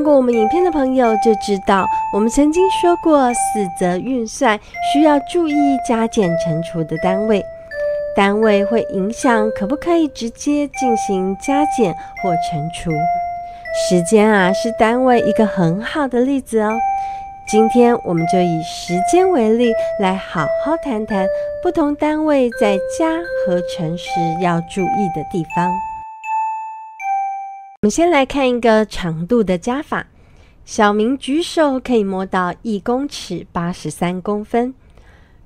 看过我们影片的朋友就知道，我们曾经说过，四则运算需要注意加减乘除的单位，单位会影响可不可以直接进行加减或乘除。时间啊是单位一个很好的例子哦。今天我们就以时间为例，来好好谈谈不同单位在加和乘时要注意的地方。我们先来看一个长度的加法。小明举手可以摸到一公尺八十三公分，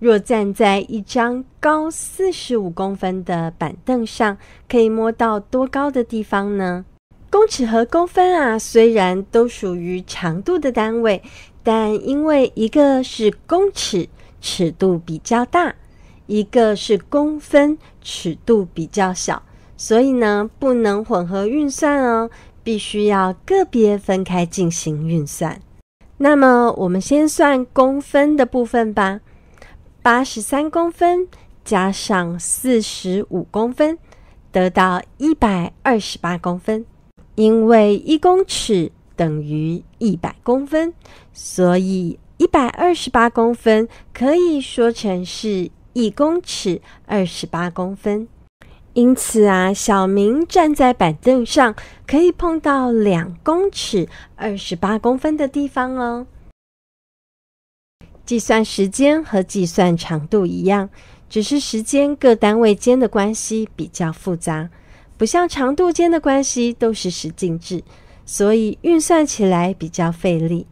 若站在一张高四十五公分的板凳上，可以摸到多高的地方呢？公尺和公分啊，虽然都属于长度的单位，但因为一个是公尺，尺度比较大，一个是公分，尺度比较小。所以呢，不能混合运算哦，必须要个别分开进行运算。那么，我们先算公分的部分吧。八十三公分加上四十五公分，得到一百二十八公分。因为一公尺等于一百公分，所以一百二十八公分可以说成是一公尺二十八公分。因此啊，小明站在板凳上可以碰到两公尺二十八公分的地方哦。计算时间和计算长度一样，只是时间各单位间的关系比较复杂，不像长度间的关系都是十进制，所以运算起来比较费力。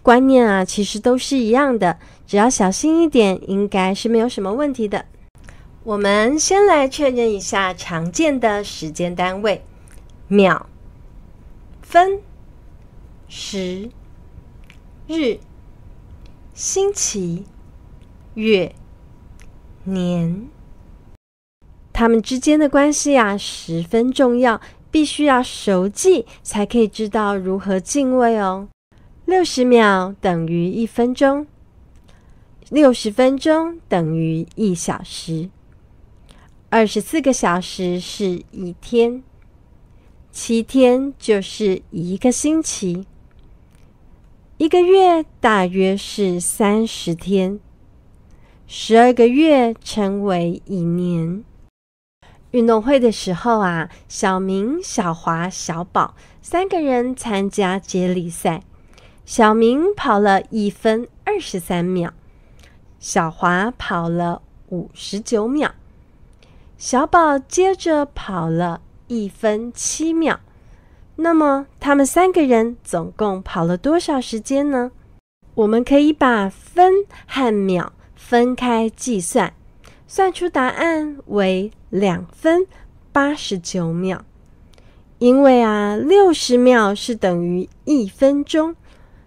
观念啊，其实都是一样的，只要小心一点，应该是没有什么问题的。我们先来确认一下常见的时间单位：秒、分、时、日、星期、月、年。它们之间的关系啊十分重要，必须要熟记才可以知道如何进位哦。六十秒等于一分钟，六十分钟等于一小时。二十四个小时是一天，七天就是一个星期，一个月大约是三十天，十二个月成为一年。运动会的时候啊，小明、小华、小宝三个人参加接力赛。小明跑了一分二十三秒，小华跑了五十九秒。小宝接着跑了一分七秒，那么他们三个人总共跑了多少时间呢？我们可以把分和秒分开计算，算出答案为两分八十九秒。因为啊，六十秒是等于一分钟，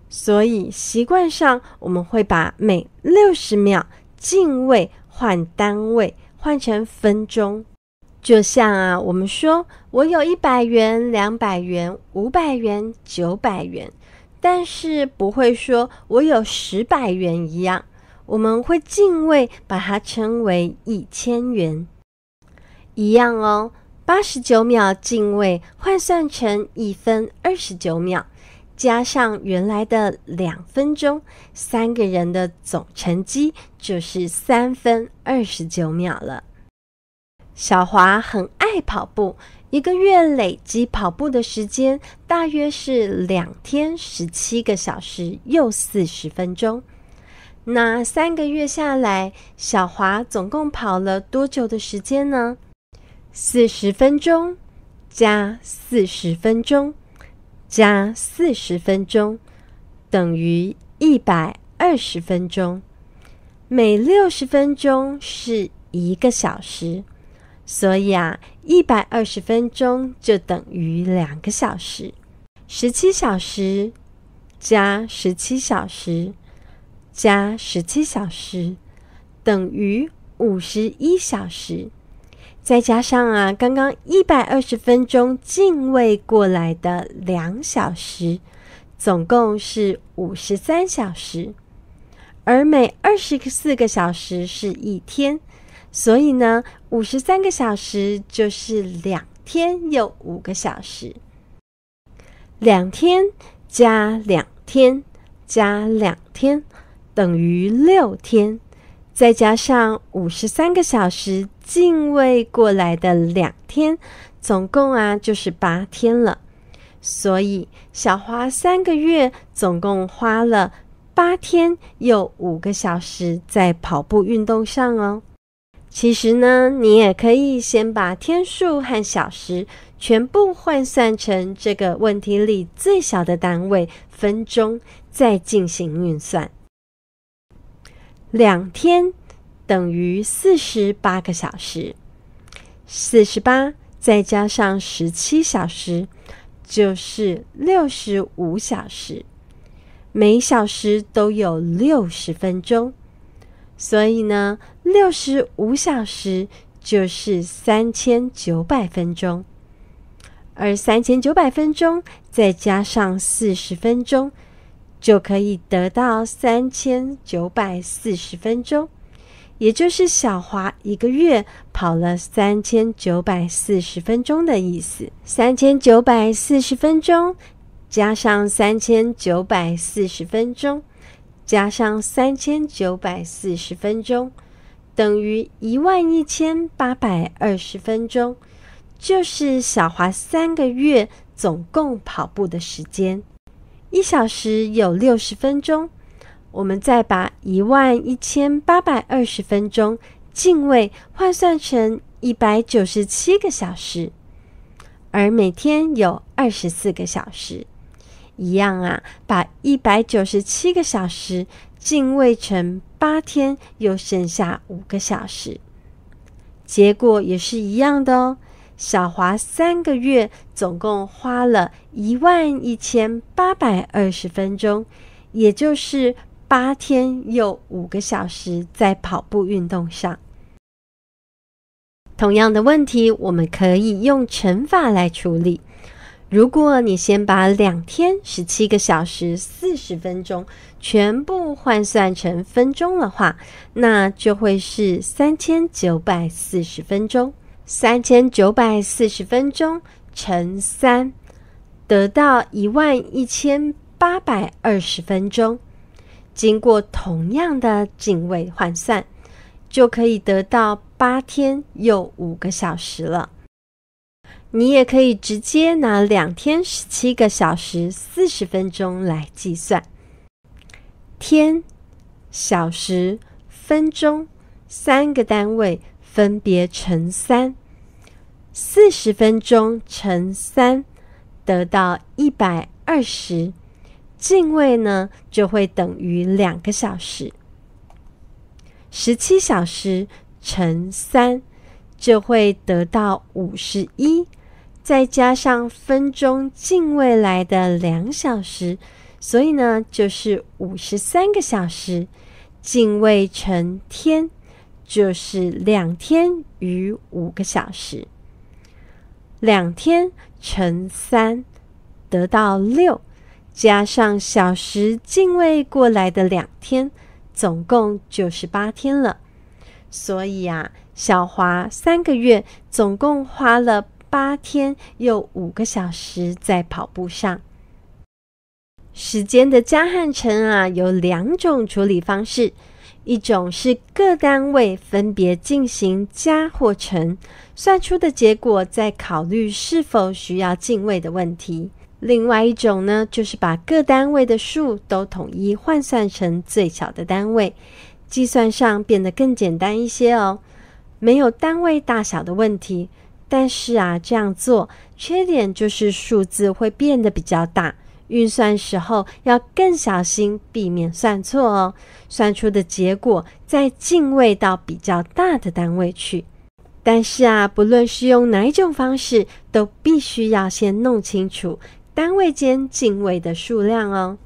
所以习惯上我们会把每六十秒进位换单位。换成分钟，就像啊，我们说我有一百元、两百元、五百元、九百元，但是不会说我有十百元一样，我们会进位把它称为一千元，一样哦。八十九秒进位换算成一分二十九秒。加上原来的两分钟，三个人的总成绩就是三分二十九秒了。小华很爱跑步，一个月累积跑步的时间大约是两天十七个小时又四十分钟。那三个月下来，小华总共跑了多久的时间呢？四十分钟加四十分钟。加四十分钟，等于一百二十分钟。每六十分钟是一个小时，所以啊，一百二十分钟就等于两个小时。十七小时加十七小时加十七小时，等于五十一小时。再加上啊，刚刚一百二十分钟进位过来的两小时，总共是五十三小时。而每二十四个小时是一天，所以呢，五十三个小时就是两天又五个小时。两天加两天加两天等于六天。再加上五十三个小时进位过来的两天，总共啊就是八天了。所以小花三个月总共花了八天又五个小时在跑步运动上哦。其实呢，你也可以先把天数和小时全部换算成这个问题里最小的单位分钟，再进行运算。两天等于四十八个小时，四十八再加上十七小时，就是六十五小时。每小时都有六十分钟，所以呢，六十五小时就是三千九百分钟。而三千九百分钟再加上四十分钟。就可以得到三千九百四十分钟，也就是小华一个月跑了三千九百四十分钟的意思。三千九百四十分钟加上三千九百四十分钟，加上三千九百四十分钟，等于一万一千八百二十分钟，就是小华三个月总共跑步的时间。一小时有六十分钟，我们再把一万一千八百二十分钟进位换算成一百九十七个小时，而每天有二十四个小时，一样啊。把一百九十七个小时进位成八天，又剩下五个小时，结果也是一样的哦。小华三个月总共花了一万一千八百二十分钟，也就是八天又五个小时在跑步运动上。同样的问题，我们可以用乘法来处理。如果你先把两天十七个小时四十分钟全部换算成分钟的话，那就会是三千九百四十分钟。三千九百四十分钟乘三，得到一万一千八百二十分钟。经过同样的进位换算，就可以得到八天又五个小时了。你也可以直接拿两天十七个小时四十分钟来计算。天、小时、分钟三个单位。分别乘三，四十分钟乘三得到一百二十，进位呢就会等于两个小时。十七小时乘三就会得到五十一，再加上分钟进位来的两小时，所以呢就是五十三个小时，进位成天。就是两天与五个小时，两天乘三得到六，加上小时进位过来的两天，总共就是八天了。所以啊，小华三个月总共花了八天又五个小时在跑步上。时间的加和乘啊，有两种处理方式。一种是各单位分别进行加或乘，算出的结果再考虑是否需要进位的问题。另外一种呢，就是把各单位的数都统一换算成最小的单位，计算上变得更简单一些哦，没有单位大小的问题。但是啊，这样做缺点就是数字会变得比较大。运算时候要更小心，避免算错哦。算出的结果再进位到比较大的单位去。但是啊，不论是用哪一种方式，都必须要先弄清楚单位间进位的数量哦。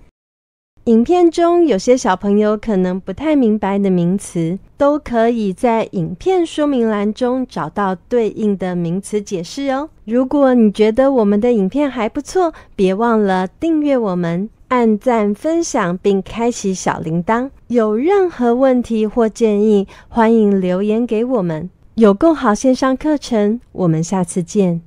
影片中有些小朋友可能不太明白的名词，都可以在影片说明栏中找到对应的名词解释哦。如果你觉得我们的影片还不错，别忘了订阅我们、按赞、分享，并开启小铃铛。有任何问题或建议，欢迎留言给我们。有更好线上课程，我们下次见。